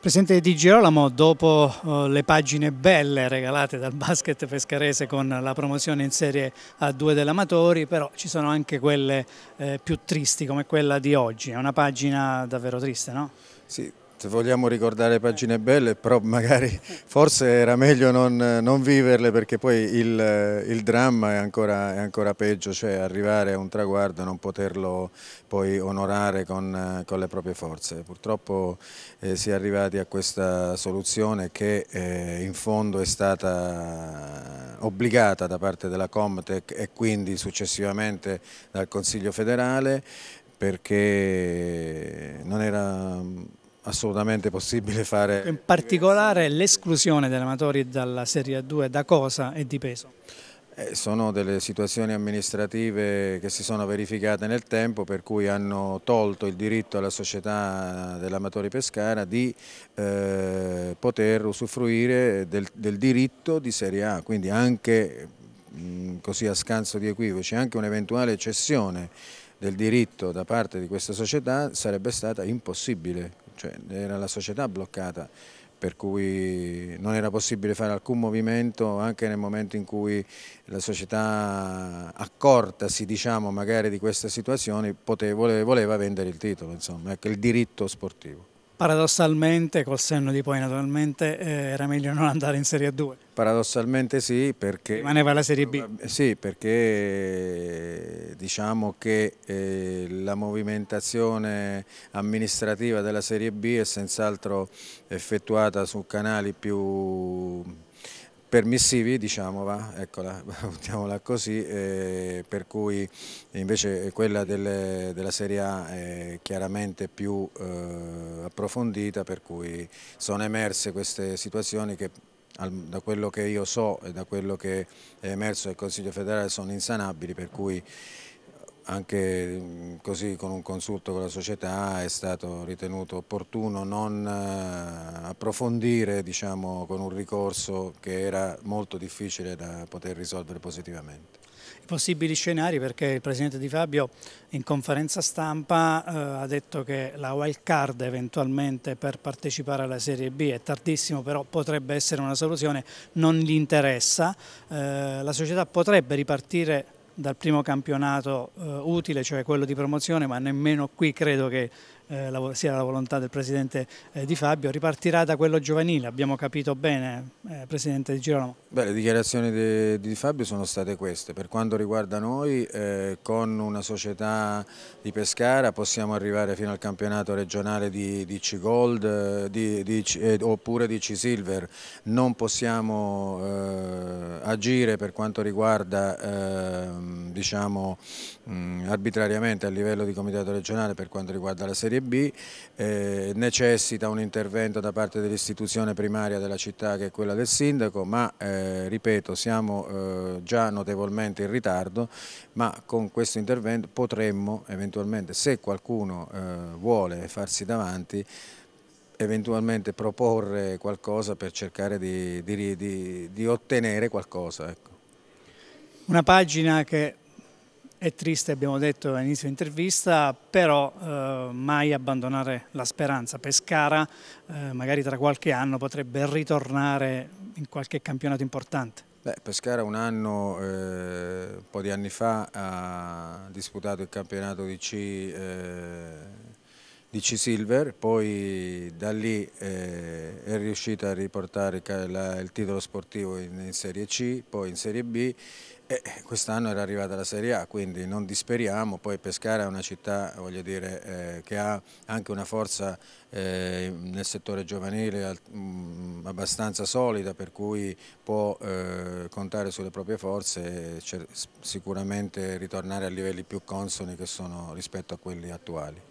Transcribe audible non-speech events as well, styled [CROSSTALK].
Presidente Di Girolamo, dopo eh, le pagine belle regalate dal basket pescarese con la promozione in Serie A2 dell'Amatori, però ci sono anche quelle eh, più tristi come quella di oggi, è una pagina davvero triste, no? Sì, vogliamo ricordare pagine belle, però magari [LAUGHS] forse era meglio non, non viverle perché poi il, il dramma è ancora, è ancora, peggio, cioè arrivare a un traguardo e non poterlo poi onorare con, con le proprie forze. Purtroppo eh, si è arrivati a questa soluzione che eh, in fondo è stata obbligata da parte della Comtec e quindi successivamente dal Consiglio federale perché non era assolutamente possibile fare. In particolare l'esclusione degli amatori dalla Serie a 2 da cosa e di peso? Eh, sono delle situazioni amministrative che si sono verificate nel tempo per cui hanno tolto il diritto alla società dell'amatori Pescara di eh, poter usufruire del, del diritto di Serie A, quindi anche mh, mm, così a scanso di equivoci, anche un'eventuale cessione del diritto da parte di questa società sarebbe stata impossibile cioè era la società bloccata per cui non era possibile fare alcun movimento anche nel momento in cui la società accortasi diciamo, magari di questa situazione poteva, voleva vendere il titolo, insomma, ecco, il diritto sportivo. Paradossalmente, col senno di poi naturalmente, eh, era meglio non andare in Serie A 2. Paradossalmente sì, perché... Rimaneva la Serie B? Eh, sì, perché diciamo che eh, la movimentazione amministrativa della Serie B è senz'altro effettuata su canali più permissivi, diciamo, va, eccola, [LAUGHS] buttiamola così, eh, per cui invece quella delle, della Serie A è chiaramente più eh, approfondita, per cui sono emerse queste situazioni che da quello che io so e da quello che è emerso dal Consiglio federale sono insanabili per cui eh, anche mm, così con un consulto con la società è stato ritenuto opportuno non eh, approfondire diciamo, con un ricorso che era molto difficile da poter risolvere positivamente possibili scenari perché il presidente Di Fabio in conferenza stampa eh, ha detto che la wild card eventualmente per partecipare alla Serie B è tardissimo però potrebbe essere una soluzione, non gli interessa, eh, la società potrebbe ripartire dal primo campionato eh, utile, cioè quello di promozione, ma nemmeno qui credo che eh, la, sia la volontà del Presidente eh, Di Fabio, ripartirà da quello giovanile, abbiamo capito bene eh, Presidente Di Girolamo. Beh, le dichiarazioni di, di, Fabio sono state queste, per quanto riguarda noi eh, con una società di Pescara possiamo arrivare fino al campionato regionale di, di C-Gold eh, eh, oppure di C-Silver, non possiamo agire per quanto riguarda ehm, diciamo, mh, mm, arbitrariamente a livello di comitato regionale per quanto riguarda la Serie Serie B, eh, necessita un intervento da parte dell'istituzione primaria della città che è quella del sindaco, ma eh, ripeto siamo eh, già notevolmente in ritardo, ma con questo intervento potremmo eventualmente, se qualcuno eh, vuole farsi davanti, eventualmente proporre qualcosa per cercare di, di, di, di ottenere qualcosa. Ecco. Una pagina che è triste, abbiamo detto all'inizio intervista, però eh, mai abbandonare la speranza. Pescara eh, magari tra qualche anno potrebbe ritornare in qualche campionato importante. Beh, Pescara un anno, eh, un po' di anni fa, ha disputato il campionato di C eh, di C-Silver, poi da lì eh, è riuscita a riportare la, il titolo sportivo in, in, Serie C, poi in Serie B e quest'anno era arrivata la Serie A, quindi non disperiamo, poi Pescara è una città dire, eh, che ha anche una forza eh, nel settore giovanile mh, mm, abbastanza solida per cui può eh, contare sulle proprie forze e sicuramente ritornare a livelli più consoni che sono rispetto a quelli attuali.